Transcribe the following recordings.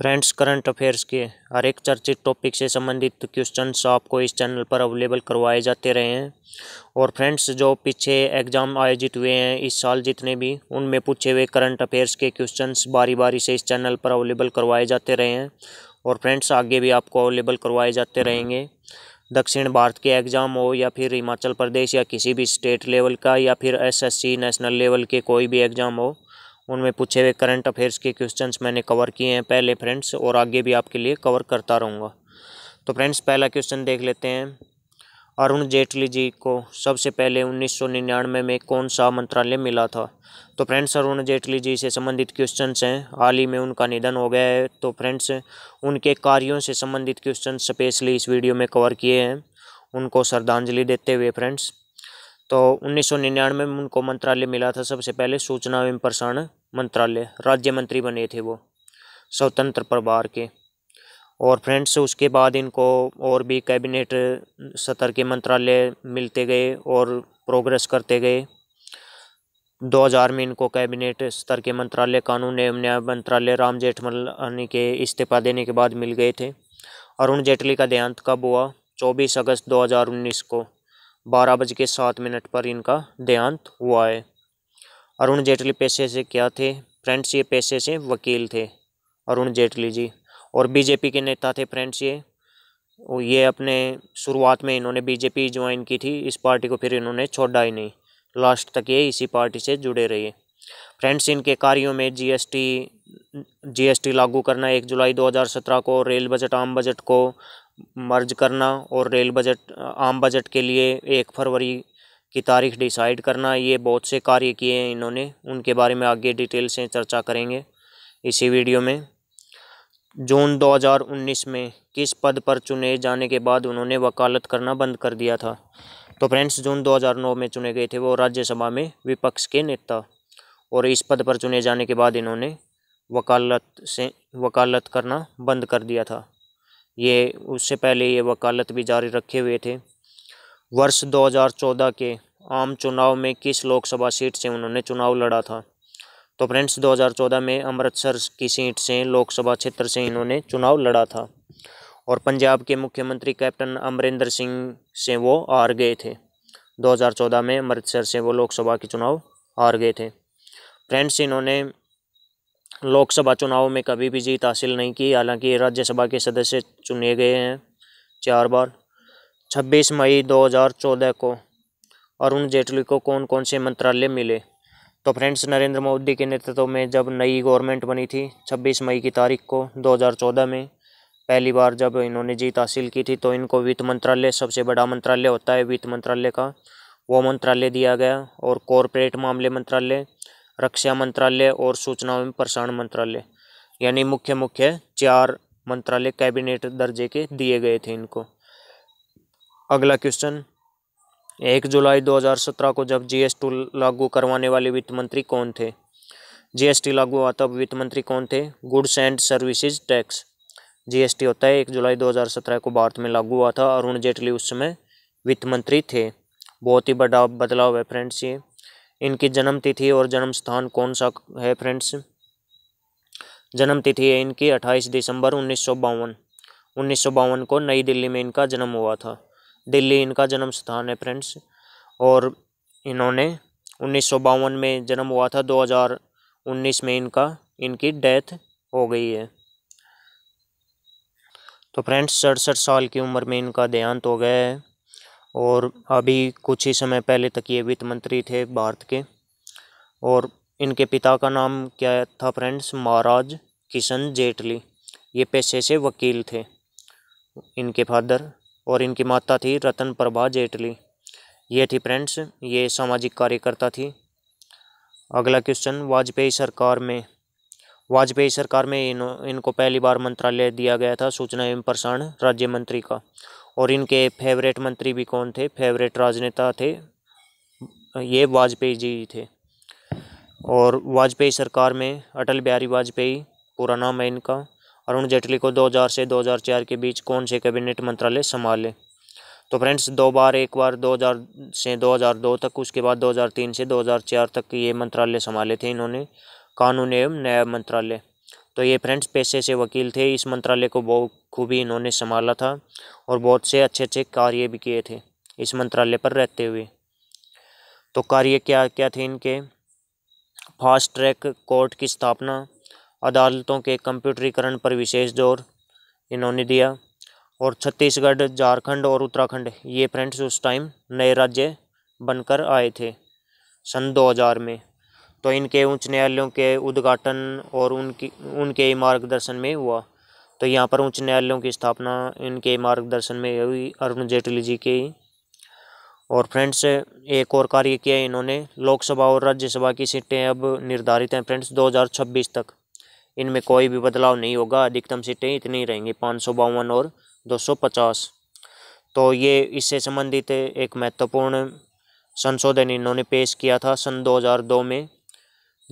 friends current affairs के हर एक चर्चित टॉपिक से संबंधित क्वेश्चंस तो आपको इस चैनल पर अवेलेबल करवाए जाते रहे हैं और फ्रेंड्स जो पीछे एग्ज़ाम आयोजित हुए हैं इस साल जितने भी उनमें पूछे हुए करंट अफेयर्स के क्वेश्चंस बारी बारी से इस चैनल पर अवेलेबल करवाए जाते रहे हैं और फ्रेंड्स आगे भी आपको अवेलेबल करवाए जाते रहेंगे दक्षिण भारत के एग्ज़ाम हो या फिर हिमाचल प्रदेश या किसी भी स्टेट लेवल का या फिर एसएससी नेशनल लेवल के कोई भी एग्ज़ाम हो उनमें पूछे हुए करंट अफेयर्स के क्वेश्चंस मैंने कवर किए हैं पहले फ्रेंड्स और आगे भी आपके लिए कवर करता रहूँगा तो फ्रेंड्स पहला क्वेश्चन देख लेते हैं अरुण जेटली जी को सबसे पहले 1999 में कौन सा मंत्रालय मिला था तो फ्रेंड्स अरुण जेटली जी से संबंधित क्वेश्चंस हैं हाल ही में उनका निधन हो गया है तो फ्रेंड्स उनके कार्यों से संबंधित क्वेश्चन स्पेशली इस वीडियो में कवर किए हैं उनको श्रद्धांजलि देते हुए फ्रेंड्स तो 1999 में उनको मंत्रालय मिला था सबसे पहले सूचना एवं प्रसारण मंत्रालय राज्य मंत्री बने थे वो स्वतंत्र प्रभार के और फ्रेंड्स उसके बाद इनको और भी कैबिनेट सतर के मंत्रालय मिलते गए और प्रोग्रेस करते गए 2000 में इनको कैबिनेट स्तर के मंत्रालय कानून एवं न्याय मंत्रालय राम जेठमलानी के इस्तीफा देने के बाद मिल गए थे अरुण जेटली का देहांत कब हुआ 24 अगस्त 2019 को बारह बज के सात मिनट पर इनका देहांत हुआ है अरुण जेटली पेशे से क्या थे फ्रेंड्स ये पेशे से वकील थे अरुण जेटली जी और बीजेपी के नेता थे फ्रेंड्स ये और ये अपने शुरुआत में इन्होंने बीजेपी ज्वाइन की थी इस पार्टी को फिर इन्होंने छोड़ा ही नहीं लास्ट तक ये इसी पार्टी से जुड़े रहे फ्रेंड्स इनके कार्यों में जीएसटी जीएसटी लागू करना एक जुलाई 2017 को रेल बजट आम बजट को मर्ज करना और रेल बजट आम बजट के लिए एक फरवरी की तारीख डिसाइड करना ये बहुत से कार्य किए हैं इन्होंने उनके बारे में आगे डिटेल से चर्चा करेंगे इसी वीडियो में जून 2019 में किस पद पर चुने जाने के बाद उन्होंने वकालत करना बंद कर दिया था तो फ्रेंड्स जून 2009 में चुने गए थे वो राज्यसभा में विपक्ष के नेता और इस पद पर चुने जाने के बाद इन्होंने वकालत से वकालत करना बंद कर दिया था ये उससे पहले ये वकालत भी जारी रखे हुए थे वर्ष 2014 के आम चुनाव में किस लोकसभा सीट से उन्होंने चुनाव लड़ा था तो फ्रेंड्स 2014 में अमृतसर की सीट से लोकसभा क्षेत्र से इन्होंने चुनाव लड़ा था और पंजाब के मुख्यमंत्री कैप्टन अमरिंदर सिंह से वो हार गए थे 2014 में अमृतसर से वो लोकसभा के चुनाव हार गए थे फ्रेंड्स इन्होंने लोकसभा चुनाव में कभी भी जीत हासिल नहीं की हालांकि राज्यसभा के सदस्य चुने गए हैं चार बार 26 मई 2014 को अरुण जेटली को कौन कौन से मंत्रालय मिले तो फ्रेंड्स नरेंद्र मोदी के नेतृत्व में जब नई गवर्नमेंट बनी थी 26 मई की तारीख को 2014 में पहली बार जब इन्होंने जीत हासिल की थी तो इनको वित्त मंत्रालय सबसे बड़ा मंत्रालय होता है वित्त मंत्रालय का वो मंत्रालय दिया गया और कॉरपोरेट मामले मंत्रालय रक्षा मंत्रालय और सूचना एवं प्रसारण मंत्रालय यानी मुख्य मुख्य चार मंत्रालय कैबिनेट दर्जे के दिए गए थे इनको अगला क्वेश्चन एक जुलाई 2017 को जब जीएसटी लागू करवाने वाले वित्त मंत्री कौन थे जीएसटी लागू हुआ तब वित्त मंत्री कौन थे goods and services tax GST होता है एक जुलाई 2017 को भारत में लागू हुआ था अरुण जेटली उस समय वित्त मंत्री थे बहुत ही बड़ा बदलाव है फ्रेंड्स ये इनकी जन्म तिथि और जन्म स्थान कौन सा है फ्रेंड्स जन्म तिथि है इनकी 28 दिसंबर उन्नीस सौ बावन उन्नीस सौ बावन को नई दिल्ली में इनका जन्म हुआ था दिल्ली इनका जन्म स्थान है फ्रेंड्स और इन्होंने उन्नीस सौ बावन में जन्म हुआ था 2019 में इनका इनकी डेथ हो गई है तो फ्रेंड्स सड़सठ साल की उम्र में इनका देहांत हो गया है और अभी कुछ ही समय पहले तक ये वित्त मंत्री थे भारत के और इनके पिता का नाम क्या था फ्रेंड्स महाराज किशन जेटली ये पेशे से वकील थे इनके फादर और इनकी माता थी रतन प्रभा जेटली ये थी फ्रेंड्स ये सामाजिक कार्यकर्ता थी अगला क्वेश्चन वाजपेयी सरकार में वाजपेयी सरकार में इन इनको पहली बार मंत्रालय दिया गया था सूचना एवं प्रसारण राज्य मंत्री का और इनके फेवरेट मंत्री भी कौन थे फेवरेट राजनेता थे ये वाजपेयी जी थे और वाजपेयी सरकार में अटल बिहारी वाजपेयी पूरा नाम है इनका अरुण जेटली को 2000 से 2004 के बीच कौन से कैबिनेट मंत्रालय संभाले तो फ्रेंड्स दो बार एक बार 2000 से 2002 तक उसके बाद 2003 से 2004 तक ये मंत्रालय संभाले थे इन्होंने कानून एवं न्याय मंत्रालय तो ये फ्रेंड्स पैसे से वकील थे इस मंत्रालय को बहुत खूबी इन्होंने संभाला था और बहुत से अच्छे अच्छे कार्य भी किए थे इस मंत्रालय पर रहते हुए तो कार्य क्या क्या थे इनके फास्ट ट्रैक कोर्ट की स्थापना अदालतों के कंप्यूटरीकरण पर विशेष जोर इन्होंने दिया और छत्तीसगढ़ झारखंड और उत्तराखंड ये फ्रेंड्स उस टाइम नए राज्य बनकर आए थे सन 2000 में तो इनके उच्च न्यायालयों के उद्घाटन और उनकी उनके मार्गदर्शन में हुआ तो यहाँ पर उच्च न्यायालयों की स्थापना इनके मार्गदर्शन में हुई अरुण जेटली जी के और फ्रेंड्स एक और कार्य किया इन्होंने लोकसभा और राज्यसभा की सीटें अब निर्धारित हैं फ्रेंड्स 2026 तक इनमें कोई भी बदलाव नहीं होगा अधिकतम सीटें इतनी रहेंगी पाँच और 250 तो ये इससे संबंधित एक महत्वपूर्ण संशोधन इन्होंने पेश किया था सन 2002 में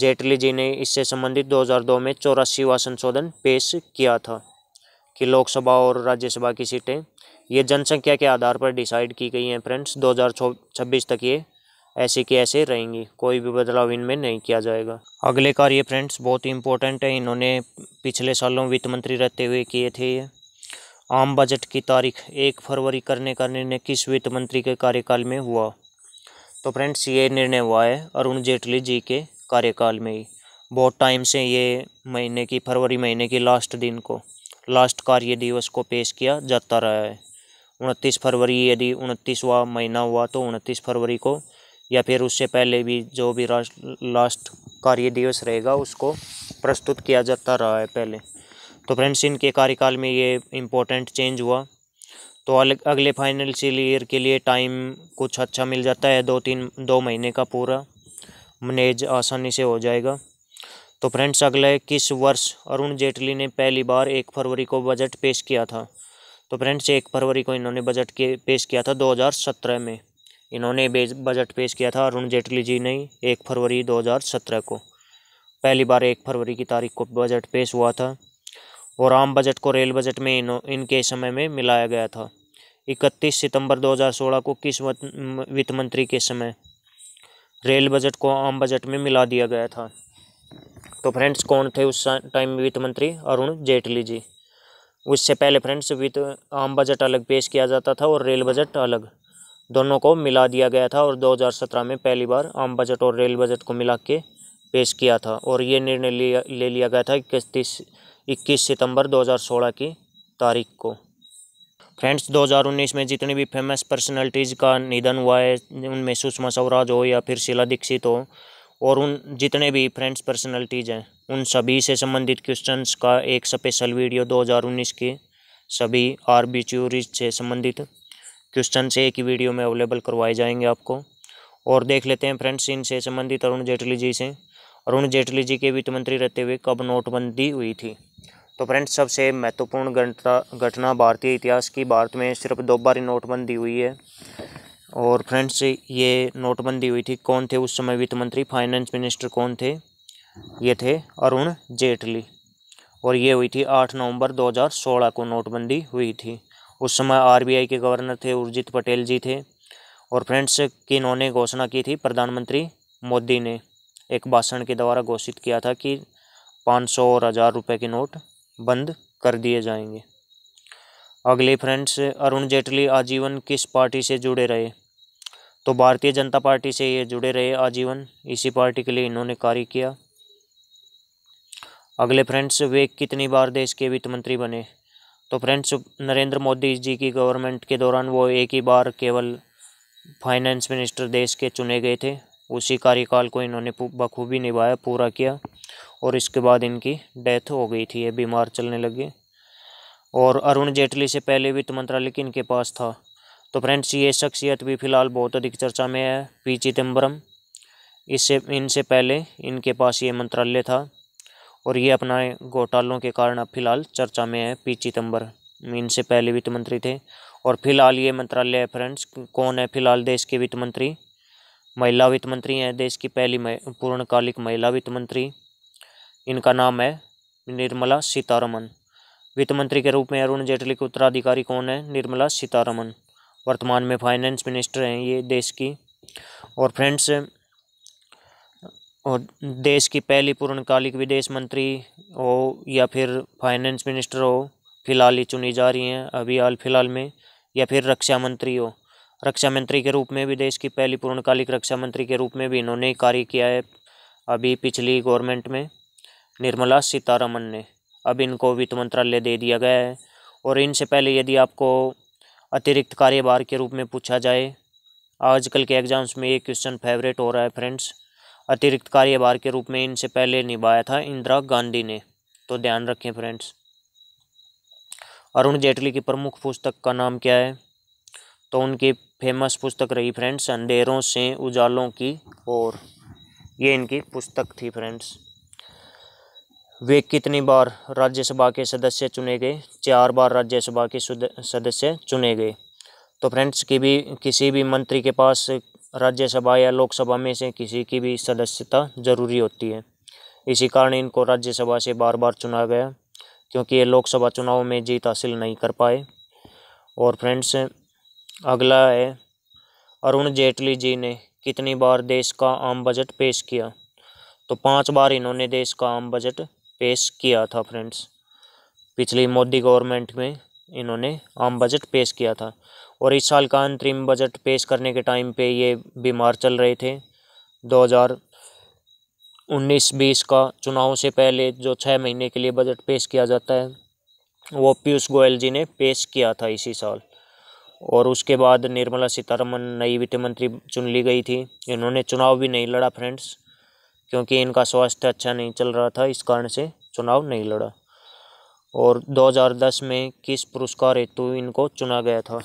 जेटली जी ने इससे संबंधित 2002 में चौरासीवा संशोधन पेश किया था कि लोकसभा और राज्यसभा की सीटें ये जनसंख्या के आधार पर डिसाइड की गई हैं फ्रेंड्स दो तक ये ऐसी की ऐसे रहेंगी कोई भी बदलाव इनमें नहीं किया जाएगा अगले कार्य फ्रेंड्स बहुत ही इंपॉर्टेंट है इन्होंने पिछले सालों वित्त मंत्री रहते हुए किए थे ये आम बजट की तारीख एक फरवरी करने का निर्णय किस वित्त मंत्री के कार्यकाल में हुआ तो फ्रेंड्स ये निर्णय हुआ है अरुण जेटली जी के कार्यकाल में ही बहुत टाइम से ये महीने की फरवरी महीने की लास्ट दिन को लास्ट कार्य दिवस को पेश किया जाता रहा है उनतीस फरवरी यदि उनतीसवा महीना हुआ तो उनतीस फरवरी को या फिर उससे पहले भी जो भी लास्ट कार्य दिवस रहेगा उसको प्रस्तुत किया जाता रहा है पहले तो फ्रेंड्स इनके कार्यकाल में ये इम्पोर्टेंट चेंज हुआ तो अगले फाइनेंशियल ईयर के लिए टाइम कुछ अच्छा मिल जाता है दो तीन दो महीने का पूरा मनेज आसानी से हो जाएगा तो फ्रेंड्स अगला है किस वर्ष अरुण जेटली ने पहली बार एक फरवरी को बजट पेश किया था तो फ्रेंड्स एक फरवरी को इन्होंने बजट के पेश किया था 2017 में इन्होंने बजट पेश किया था अरुण जेटली जी ने एक फरवरी 2017 को पहली बार एक फरवरी की तारीख को बजट पेश हुआ था और आम बजट को रेल बजट में इन इनके समय में मिलाया गया था इकतीस सितंबर 2016 को किस वित्त मंत्री के समय रेल बजट को आम बजट में मिला दिया गया था तो फ्रेंड्स कौन थे उस टाइम वित्त मंत्री अरुण जेटली जी उससे पहले फ्रेंड्स वित्त आम बजट अलग पेश किया जाता था और रेल बजट अलग दोनों को मिला दिया गया था और 2017 में पहली बार आम बजट और रेल बजट को मिला के पेश किया था और ये निर्णय लिया ले लिया गया था इकतीस इक्कीस सितंबर 2016 की तारीख को फ्रेंड्स 2019 में जितनी भी फेमस पर्सनैलिटीज़ का निधन हुआ है उनमें सुषमा स्वराज हो या फिर शिला दीक्षित हो और उन जितने भी फ्रेंड्स पर्सनैलिटीज़ हैं उन सभी से संबंधित क्वेश्चंस का एक स्पेशल वीडियो 2019 के सभी आर से संबंधित क्वेश्चन एक ही वीडियो में अवेलेबल करवाए जाएंगे आपको और देख लेते हैं फ्रेंड्स इनसे संबंधित अरुण जेटली जी से अरुण जेटली जी के वित्त मंत्री रहते हुए कब नोटबंदी हुई थी तो फ्रेंड्स सबसे महत्वपूर्ण घटना भारतीय इतिहास की भारत में सिर्फ दो बार नोटबंदी हुई है और फ्रेंड्स ये नोटबंदी हुई थी कौन थे उस समय वित्त मंत्री फाइनेंस मिनिस्टर कौन थे ये थे अरुण जेटली और ये हुई थी आठ नवंबर 2016 को नोटबंदी हुई थी उस समय आरबीआई के गवर्नर थे उर्जित पटेल जी थे और फ्रेंड्स की इन्होंने घोषणा की थी प्रधानमंत्री मोदी ने एक भाषण के द्वारा घोषित किया था कि पाँच सौ और हज़ार रुपये के नोट बंद कर दिए जाएंगे अगले फ्रेंड्स अरुण जेटली आजीवन किस पार्टी से जुड़े रहे तो भारतीय जनता पार्टी से ये जुड़े रहे आजीवन इसी पार्टी के लिए इन्होंने कार्य किया अगले फ्रेंड्स वे कितनी बार देश के वित्त मंत्री बने तो फ्रेंड्स नरेंद्र मोदी जी की गवर्नमेंट के दौरान वो एक ही बार केवल फाइनेंस मिनिस्टर देश के चुने गए थे उसी कार्यकाल को इन्होंने बखूबी निभाया पूरा किया और इसके बाद इनकी डेथ हो गई थी ये बीमार चलने लगे और अरुण जेटली से पहले वित्त मंत्रालय के इनके पास था तो फ्रेंड्स ये शख्सियत भी फ़िलहाल बहुत अधिक चर्चा में है पी चिदम्बरम इससे इनसे पहले इनके पास ये मंत्रालय था और ये अपना घोटालों के कारण अब फिलहाल चर्चा में है पी चिदम्बर इनसे पहले वित्त मंत्री थे और फिलहाल ये मंत्रालय है फ्रेंड्स कौन है फिलहाल देश के वित्त मंत्री महिला वित्त मंत्री हैं देश की पहली पूर्णकालिक महिला वित्त मंत्री इनका नाम है निर्मला सीतारमन वित्त मंत्री के रूप में अरुण जेटली के उत्तराधिकारी कौन है निर्मला सीतारमन वर्तमान में फाइनेंस मिनिस्टर हैं ये देश की और फ्रेंड्स और देश की पहली पूर्णकालिक विदेश मंत्री हो या फिर फाइनेंस मिनिस्टर हो फिलहाल ही चुनी जा रही हैं अभी हाल फिलहाल में या फिर रक्षा मंत्री हो रक्षा मंत्री के रूप में भी देश की पहली पूर्णकालिक रक्षा मंत्री के रूप में भी इन्होंने कार्य किया है अभी पिछली गवर्नमेंट में निर्मला सीतारमन ने अब इनको वित्त मंत्रालय दे दिया गया है और इनसे पहले यदि आपको अतिरिक्त कार्यभार के रूप में पूछा जाए आजकल के एग्ज़ाम्स में ये क्वेश्चन फेवरेट हो रहा है फ्रेंड्स अतिरिक्त कार्यभार के रूप में इनसे पहले निभाया था इंदिरा गांधी ने तो ध्यान रखें फ्रेंड्स अरुण जेटली की प्रमुख पुस्तक का नाम क्या है तो उनकी फेमस पुस्तक रही फ्रेंड्स अंधेरों से उजालों की और ये इनकी पुस्तक थी फ्रेंड्स वे कितनी बार राज्यसभा के सदस्य चुने गए चार बार राज्यसभा के सदस्य चुने गए तो फ्रेंड्स की भी किसी भी मंत्री के पास राज्यसभा या लोकसभा में से किसी की भी सदस्यता जरूरी होती है इसी कारण इनको राज्यसभा से बार बार चुना गया क्योंकि ये लोकसभा चुनाव में जीत हासिल नहीं कर पाए और फ्रेंड्स अगला है अरुण जेटली जी ने कितनी बार देश का आम बजट पेश किया तो पांच बार इन्होंने देश का आम बजट पेश किया था फ्रेंड्स पिछली मोदी गवर्नमेंट में इन्होंने आम बजट पेश किया था और इस साल का अंतरिम बजट पेश करने के टाइम पे ये बीमार चल रहे थे 2019-20 का चुनाव से पहले जो छः महीने के लिए बजट पेश किया जाता है वो पीयूष गोयल जी ने पेश किया था इसी साल और उसके बाद निर्मला सीतारमन नई वित्त मंत्री चुन ली गई थी इन्होंने चुनाव भी नहीं लड़ा फ्रेंड्स क्योंकि इनका स्वास्थ्य अच्छा नहीं चल रहा था इस कारण से चुनाव नहीं लड़ा और 2010 में किस पुरस्कार हेतु इनको चुना गया था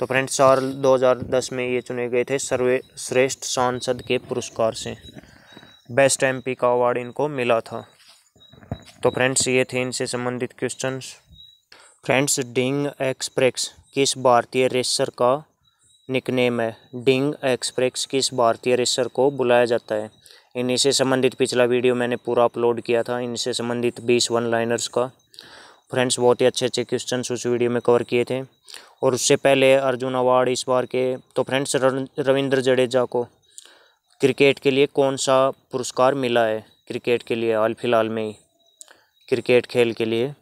तो फ्रेंड्स साल 2010 में ये चुने गए थे सर्वे श्रेष्ठ सांसद के पुरस्कार से बेस्ट एमपी का अवार्ड इनको मिला था तो फ्रेंड्स ये थे इनसे संबंधित क्वेश्चन फ्रेंड्स डिंग एक्सप्रेस किस भारतीय रेसर का निकनेम है डिंग एक्सप्रेस किस भारतीय रेसर को बुलाया जाता है इन्हीं से संबंधित पिछला वीडियो मैंने पूरा अपलोड किया था इनसे संबंधित बीस वन लाइनर्स का फ्रेंड्स बहुत ही अच्छे अच्छे क्वेश्चन उस वीडियो में कवर किए थे और उससे पहले अर्जुन अवार्ड इस बार के तो फ्रेंड्स रविंद्र जडेजा को क्रिकेट के लिए कौन सा पुरस्कार मिला है क्रिकेट के लिए हाल फिलहाल में ही क्रिकेट खेल के लिए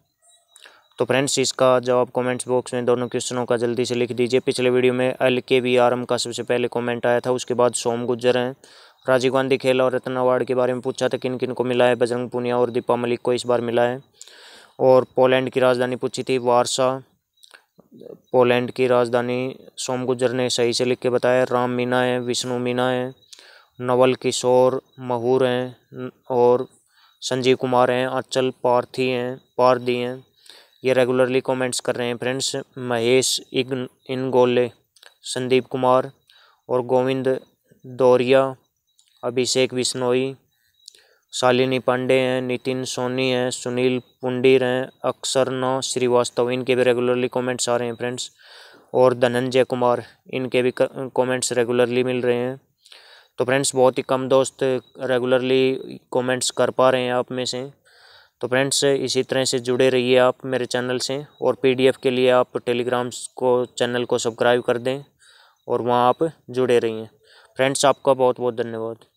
तो फ्रेंड्स इसका जवाब कमेंट्स बॉक्स में दोनों क्वेश्चनों का जल्दी से लिख दीजिए पिछले वीडियो में एल के वी आर एम का सबसे पहले कमेंट आया था उसके बाद सोम गुज्जर हैं राजीव गांधी खेल और रत्न अवार्ड के बारे में पूछा था किन किन को मिला है बजरंग पुनिया और दीपा मलिक को इस बार मिला है और पोलैंड की राजधानी पूछी थी वारसा पोलैंड की राजधानी सोम गुजर ने सही से लिख के बताया राम मीना है विष्णु मीना है नवल किशोर महूर हैं और संजीव कुमार हैं अचल पार्थी हैं पारदी हैं ये रेगुलरली कमेंट्स कर रहे हैं फ्रेंड्स महेश इग्न इनगोले संदीप कुमार और गोविंद दौरिया अभिषेक बिश्नोई शालिनी पांडे हैं नितिन सोनी हैं सुनील पुंडीर हैं अक्षर नौ श्रीवास्तव इनके भी रेगुलरली कमेंट्स आ रहे हैं फ्रेंड्स और धनंजय कुमार इनके भी कमेंट्स रेगुलरली मिल रहे हैं तो फ्रेंड्स बहुत ही कम दोस्त रेगुलरली कमेंट्स कर पा रहे हैं आप में से तो फ्रेंड्स इसी तरह से जुड़े रहिए आप मेरे चैनल से और पी के लिए आप टेलीग्राम को चैनल को सब्सक्राइब कर दें और वहाँ आप जुड़े रहिए फ्रेंड्स आपका बहुत बहुत धन्यवाद